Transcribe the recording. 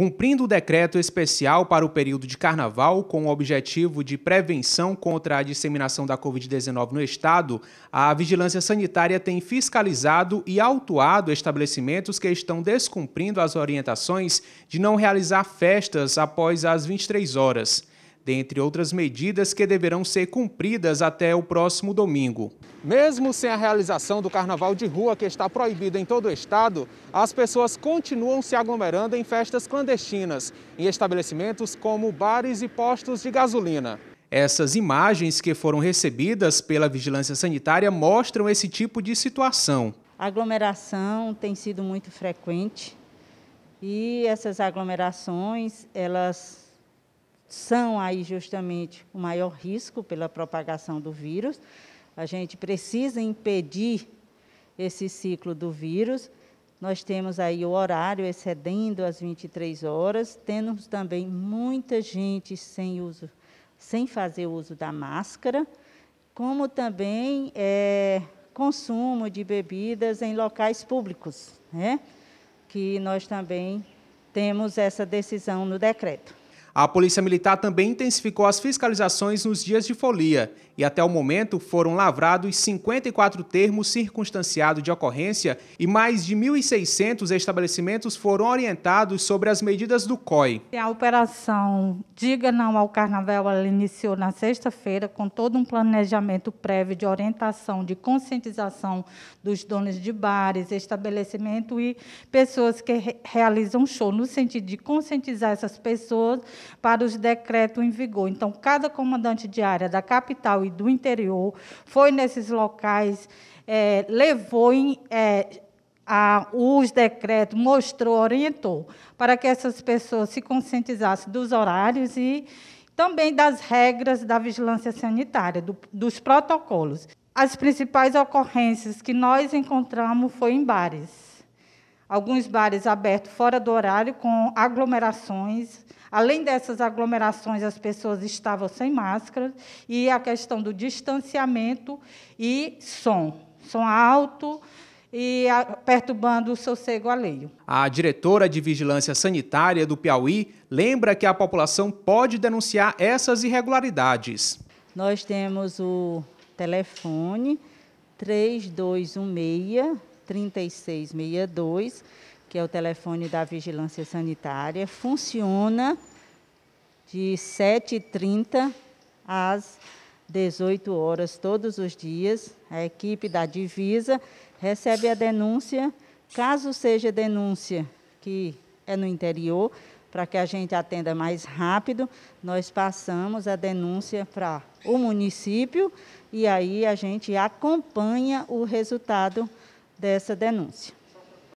cumprindo o decreto especial para o período de carnaval com o objetivo de prevenção contra a disseminação da Covid-19 no estado, a Vigilância Sanitária tem fiscalizado e autuado estabelecimentos que estão descumprindo as orientações de não realizar festas após as 23 horas dentre outras medidas que deverão ser cumpridas até o próximo domingo. Mesmo sem a realização do carnaval de rua, que está proibido em todo o estado, as pessoas continuam se aglomerando em festas clandestinas, em estabelecimentos como bares e postos de gasolina. Essas imagens que foram recebidas pela Vigilância Sanitária mostram esse tipo de situação. A aglomeração tem sido muito frequente e essas aglomerações, elas são aí justamente o maior risco pela propagação do vírus. A gente precisa impedir esse ciclo do vírus. Nós temos aí o horário excedendo as 23 horas, temos também muita gente sem uso, sem fazer uso da máscara, como também é, consumo de bebidas em locais públicos, né? que nós também temos essa decisão no decreto. A Polícia Militar também intensificou as fiscalizações nos dias de folia e, até o momento, foram lavrados 54 termos circunstanciados de ocorrência e mais de 1.600 estabelecimentos foram orientados sobre as medidas do COI. A operação Diga Não ao Carnaval ela iniciou na sexta-feira com todo um planejamento prévio de orientação, de conscientização dos donos de bares, estabelecimentos e pessoas que re realizam show, no sentido de conscientizar essas pessoas para os decretos em vigor. Então, cada comandante de área da capital e do interior foi nesses locais, é, levou em, é, a, os decretos, mostrou, orientou, para que essas pessoas se conscientizassem dos horários e também das regras da vigilância sanitária, do, dos protocolos. As principais ocorrências que nós encontramos foi em bares. Alguns bares abertos fora do horário, com aglomerações, Além dessas aglomerações, as pessoas estavam sem máscara e a questão do distanciamento e som, som alto e perturbando o sossego alheio. A diretora de Vigilância Sanitária do Piauí lembra que a população pode denunciar essas irregularidades. Nós temos o telefone 3216 3662 que é o telefone da Vigilância Sanitária, funciona de 7h30 às 18 horas todos os dias. A equipe da Divisa recebe a denúncia, caso seja denúncia que é no interior, para que a gente atenda mais rápido, nós passamos a denúncia para o município e aí a gente acompanha o resultado dessa denúncia.